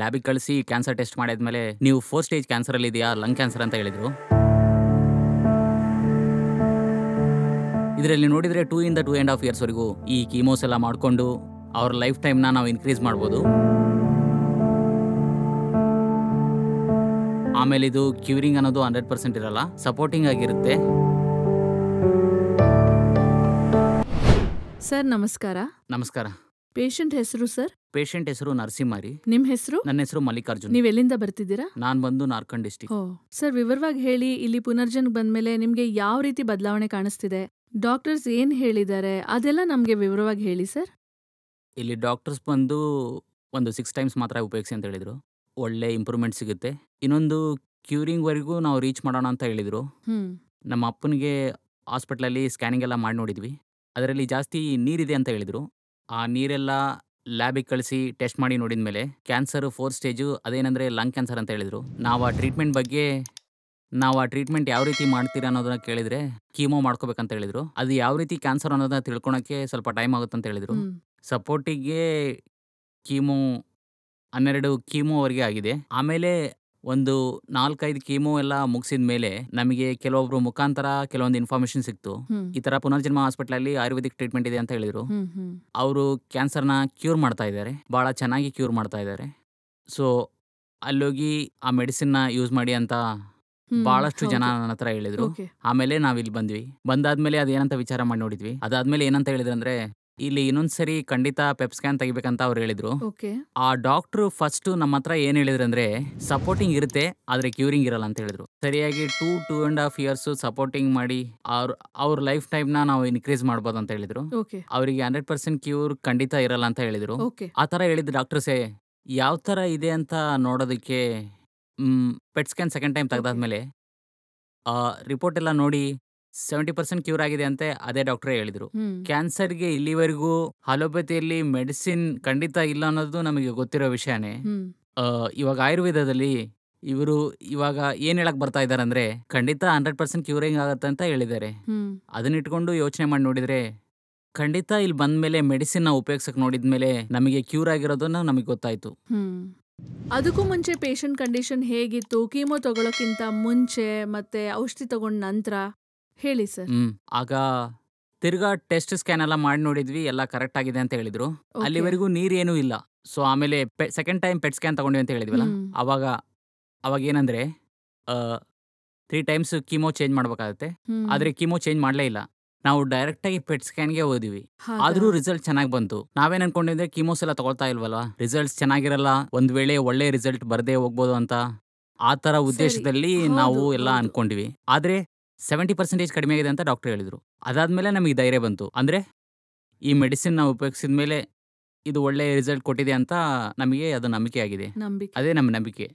ಲ್ಯಾಬಿಗೆ ಕಳಿಸಿ cancer test ಮಾಡಿದ್ಮೇಲೆ ನೀವು ಫೋರ್ ಸ್ಟೇಜ್ ಕ್ಯಾನ್ಸರ್ ಅಲ್ಲಿ ಇದೆಯಾ ಲಂಗ್ ಕ್ಯಾನ್ಸರ್ ಅಂತ ಹೇಳಿದ್ರು ಇದರಲ್ಲಿ ನೋಡಿದ್ರೆ ಟೂ ಇಂದ ಟೂ ಆ್ಯಂಡ್ ಹಾಫ್ ವರೆಗೂ ಈ ಕೀಮೋಸ್ ಎಲ್ಲ ಮಾಡಿಕೊಂಡು ಅವ್ರ ಲೈಫ್ ಟೈಮ್ನ ನಾವು ಇನ್ಕ್ರೀಸ್ ಮಾಡ್ಬೋದು ಆಮೇಲೆ ಇದು ಕ್ಯೂರಿಂಗ್ ಅನ್ನೋದು ಹಂಡ್ರೆಡ್ ಪರ್ಸೆಂಟ್ ಇರಲ್ಲ ಸಪೋರ್ಟಿಂಗ್ ಆಗಿರುತ್ತೆ ಸರ್ ನಮಸ್ಕಾರ ನಮಸ್ಕಾರ ಪೇಷಂಟ್ ಹೆಸರು ಸರ್ ಪೇಷಂಟ್ ಹೆಸರು ನರಸಿಂಹಾರಿ ನಿಮ್ ಹೆಸರು ನನ್ನ ಹೆಸರು ಮಲ್ಲಿಕಾರ್ಜುನ್ ನೀವ್ ಎಲ್ಲಿಂದ ಬರ್ತಿದ್ದೀರಾ ನಾನ್ ಬಂದು ನಾರ್ಕಂಡ್ ಡಿಸ್ಟಿಕ್ ಸರ್ ವಿವರವಾಗಿ ಹೇಳಿ ಇಲ್ಲಿ ಪುನರ್ಜನ್ ಬಂದ್ಮೇಲೆ ನಿಮ್ಗೆ ಯಾವ ರೀತಿ ಬದಲಾವಣೆ ಕಾಣಿಸ್ತಿದೆ ಡಾಕ್ಟರ್ಸ್ ಏನ್ ಹೇಳಿದ್ದಾರೆ ಅದೆಲ್ಲ ನಮ್ಗೆ ವಿವರವಾಗಿ ಹೇಳಿ ಸರ್ ಇಲ್ಲಿ ಡಾಕ್ಟರ್ಸ್ ಬಂದು ಒಂದು ಸಿಕ್ಸ್ ಟೈಮ್ಸ್ ಮಾತ್ರ ಉಪಯೋಗಿಸಿ ಅಂತ ಹೇಳಿದ್ರು ಒಳ್ಳೆ ಇಂಪ್ರೂವ್ಮೆಂಟ್ ಸಿಗುತ್ತೆ ಇನ್ನೊಂದು ಕ್ಯೂರಿಂಗ್ ವರೆಗೂ ನಾವು ರೀಚ್ ಮಾಡೋಣ ಅಂತ ಹೇಳಿದ್ರು ನಮ್ಮ ಅಪ್ಪನಿಗೆ ಹಾಸ್ಪಿಟ್ಲಲ್ಲಿ ಸ್ಕ್ಯಾನಿಂಗ್ ಎಲ್ಲ ಮಾಡಿ ನೋಡಿದ್ವಿ ಅದರಲ್ಲಿ ಜಾಸ್ತಿ ನೀರಿದೆ ಅಂತ ಹೇಳಿದ್ರು ಆ ನೀರೆಲ್ಲ ಲ್ಯಾಬಿಗೆ ಕಳಿಸಿ ಟೆಸ್ಟ್ ಮಾಡಿ ನೋಡಿದ ಮೇಲೆ ಕ್ಯಾನ್ಸರು ಫೋರ್ ಸ್ಟೇಜು ಅದೇನಂದರೆ ಲಂಗ್ ಕ್ಯಾನ್ಸರ್ ಅಂತ ಹೇಳಿದರು ನಾವು ಆ ಟ್ರೀಟ್ಮೆಂಟ್ ಬಗ್ಗೆ ನಾವು ಆ ಟ್ರೀಟ್ಮೆಂಟ್ ಯಾವ ರೀತಿ ಮಾಡ್ತೀರಾ ಅನ್ನೋದನ್ನ ಕೇಳಿದರೆ ಕೀಮೋ ಮಾಡ್ಕೋಬೇಕಂತ ಹೇಳಿದರು ಅದು ಯಾವ ರೀತಿ ಕ್ಯಾನ್ಸರ್ ಅನ್ನೋದನ್ನ ತಿಳ್ಕೊಳಕ್ಕೆ ಸ್ವಲ್ಪ ಟೈಮ್ ಆಗುತ್ತೆ ಅಂತ ಹೇಳಿದರು ಸಪೋರ್ಟಿಗೆ ಕೀಮೋ ಹನ್ನೆರಡು ಕೀಮೋವರೆಗೆ ಆಗಿದೆ ಆಮೇಲೆ ಒಂದು ನಾಲ್ಕೈದು ಕೀಮೋ ಎಲ್ಲ ಮುಗಿಸಿದ ಮೇಲೆ ನಮಗೆ ಕೆಲವೊಬ್ರು ಮುಖಾಂತರ ಕೆಲವೊಂದು ಇನ್ಫಾರ್ಮೇಶನ್ ಸಿಕ್ತು ಈ ತರ ಪುನರ್ಜನ್ಮ ಹಾಸ್ಪಿಟಲ್ ಅಲ್ಲಿ ಆಯುರ್ವೇದಿಕ್ ಟ್ರೀಟ್ಮೆಂಟ್ ಇದೆ ಅಂತ ಹೇಳಿದ್ರು ಅವರು ನ ಕ್ಯೂರ್ ಮಾಡ್ತಾ ಇದ್ದಾರೆ ಬಹಳ ಚೆನ್ನಾಗಿ ಕ್ಯೂರ್ ಮಾಡ್ತಾ ಇದ್ದಾರೆ ಸೊ ಅಲ್ಲೋಗಿ ಆ ಮೆಡಿಸಿನ್ ನ ಯೂಸ್ ಮಾಡಿ ಅಂತ ಬಹಳಷ್ಟು ಜನ ನನ್ನ ಹತ್ರ ಹೇಳಿದ್ರು ಆಮೇಲೆ ನಾವ್ ಇಲ್ಲಿ ಬಂದ್ವಿ ಬಂದಾದ್ಮೇಲೆ ಅದೇನಂತ ವಿಚಾರ ಮಾಡಿ ನೋಡಿದ್ವಿ ಅದಾದ್ಮೇಲೆ ಏನಂತ ಅಂದ್ರೆ ಇಲ್ಲಿ ಇನ್ನೊಂದ್ಸರಿ ಖಂಡಿತ ಪೆಪ್ ಸ್ಕ್ಯಾನ್ ತೆಗಿಬೇಕಂತ ಅವ್ರು ಹೇಳಿದ್ರು ಆ ಡಾಕ್ಟ್ರು ಫಸ್ಟ್ ನಮ್ಮ ಹತ್ರ ಏನ್ ಅಂದ್ರೆ ಸಪೋರ್ಟಿಂಗ್ ಇರುತ್ತೆ ಆದ್ರೆ ಕ್ಯೂರಿಂಗ್ ಇರಲ್ಲ ಅಂತ ಹೇಳಿದ್ರು ಸರಿಯಾಗಿ two two and half years supporting ಮಾಡಿ ಅವ್ರ ಅವ್ರ ಲೈಫ್ ಟೈಮ್ ನ ನಾವು ಇನ್ಕ್ರೀಸ್ ಮಾಡ್ಬೋದು ಅಂತ ಹೇಳಿದ್ರು ಅವರಿಗೆ ಹಂಡ್ರೆಡ್ ಪರ್ಸೆಂಟ್ ಕ್ಯೂರ್ ಖಂಡಿತ ಇರಲ್ಲ ಅಂತ ಹೇಳಿದ್ರು ಆ ತರ ಹೇಳಿದ್ರು ಡಾಕ್ಟರ್ಸೇ ಯಾವ ತರ ಇದೆ ಅಂತ ನೋಡೋದಕ್ಕೆ ಪೆಟ್ ಸ್ಕ್ಯಾನ್ ಸೆಕೆಂಡ್ ಟೈಮ್ ತೆಗ್ದಾದ್ಮೇಲೆ ರಿಪೋರ್ಟ್ ಎಲ್ಲ ನೋಡಿ ಸೆವೆಂಟಿ ಪರ್ಸೆಂಟ್ ಕ್ಯೂರ್ ಆಗಿದೆ ಅಂತ ಅದೇ ಡಾಕ್ಟರ್ ಹೇಳಿದ್ರು ಕ್ಯಾನ್ಸರ್ಗೆ ಇಲ್ಲಿವರೆಗೂ ಅಲೋಪತಿಯಲ್ಲಿ ಮೆಡಿಸಿನ್ ಖಂಡಿತ ಇಲ್ಲ ಅನ್ನೋದು ನಮಗೆ ಗೊತ್ತಿರೋ ವಿಷಯನೇ ಇವಾಗ ಆಯುರ್ವೇದದಲ್ಲಿ ಇವರು ಇವಾಗ ಏನ್ ಹೇಳಕ್ ಬರ್ತಾ ಇದಾರೆ ಅಂದ್ರೆ ಖಂಡಿತ ಹಂಡ್ರೆಡ್ ಪರ್ಸೆಂಟ್ ಕ್ಯೂರಿಂಗ್ ಆಗತ್ತೆ ಅಂತ ಹೇಳಿದ್ದಾರೆ ಅದನ್ನ ಇಟ್ಕೊಂಡು ಯೋಚನೆ ಮಾಡಿ ನೋಡಿದ್ರೆ ಖಂಡಿತ ಇಲ್ಲಿ ಬಂದ್ಮೇಲೆ ಮೆಡಿಸಿನ್ ಉಪಯೋಗಿಸಕ್ ನೋಡಿದ್ಮೇಲೆ ನಮಗೆ ಕ್ಯೂರ್ ಆಗಿರೋದನ್ನ ನಮಗೆ ಗೊತ್ತಾಯ್ತು ಅದಕ್ಕೂ ಮುಂಚೆ ಪೇಷಂಟ್ ಕಂಡೀಷನ್ ಹೇಗಿತ್ತು ಕೀಮೋ ತಗೊಳ್ಳೋಕ್ಕಿಂತ ಮುಂಚೆ ಮತ್ತೆ ಔಷಧಿ ತಗೊಂಡ ನಂತರ ಹೇಳಿ ಸರ್ ಆಗ ತಿರ್ಗಾ ಟೆಸ್ಟ್ ಸ್ಕ್ಯಾನ್ ಎಲ್ಲ ಮಾಡಿ ನೋಡಿದ್ವಿ ಎಲ್ಲ ಕರೆಕ್ಟ್ ಆಗಿದೆ ಅಂತ ಹೇಳಿದ್ರು ಅಲ್ಲಿವರೆಗೂ ನೀರೇನು ಇಲ್ಲ ಸೊ ಆಮೇಲೆ ಸೆಕೆಂಡ್ ಟೈಮ್ ಪೆಟ್ ಸ್ಕ್ಯಾನ್ ತಗೊಂಡ್ವಿ ಅಂತ ಹೇಳಿದ್ವಲ್ಲ ಅವಾಗ ಅವಾಗ ಏನಂದ್ರೆ ತ್ರೀ ಟೈಮ್ಸ್ ಕೀಮೋ ಚೇಂಜ್ ಮಾಡ್ಬೇಕಾಗತ್ತೆ ಆದ್ರೆ ಕಿಮೋ ಚೇಂಜ್ ಮಾಡ್ಲೇ ಇಲ್ಲ ನಾವು ಡೈರೆಕ್ಟ್ ಆಗಿ ಪೆಟ್ ಸ್ಕ್ಯಾನ್ಗೆ ಹೋದಿವಿ ಆದ್ರೂ ರಿಸಲ್ಟ್ ಚೆನ್ನಾಗಿ ಬಂತು ನಾವೇನ್ ಅನ್ಕೊಂಡಿದ್ರೆ ಕಿಮೋಸ್ ಎಲ್ಲ ತಗೊಳ್ತಾ ಇಲ್ವಲ್ಲ ರಿಸಲ್ಟ್ಸ್ ಚೆನ್ನಾಗಿರಲ್ಲ ಒಂದ್ ವೇಳೆ ಒಳ್ಳೆ ರಿಸಲ್ಟ್ ಬರದೇ ಹೋಗ್ಬೋದು ಅಂತ ಆ ತರ ಉದ್ದೇಶದಲ್ಲಿ ನಾವು ಎಲ್ಲ ಅನ್ಕೊಂಡ್ವಿ ಆದ್ರೆ ಸೆವೆಂಟಿ ಪರ್ಸೆಂಟೇಜ್ ಕಡಿಮೆ ಆಗಿದೆ ಅಂತ ಡಾಕ್ಟರ್ ಹೇಳಿದರು ಅದಾದಮೇಲೆ ನಮಗೆ ಧೈರ್ಯ ಬಂತು ಅಂದರೆ ಈ ಮೆಡಿಸಿನ್ ನಾವು ಉಪಯೋಗಿಸಿದ ಮೇಲೆ ಇದು ಒಳ್ಳೆಯ ರಿಸಲ್ಟ್ ಕೊಟ್ಟಿದೆ ಅಂತ ನಮಗೆ ಅದು ನಂಬಿಕೆ ಆಗಿದೆ ಅದೇ ನಮ್ಮ ನಂಬಿಕೆ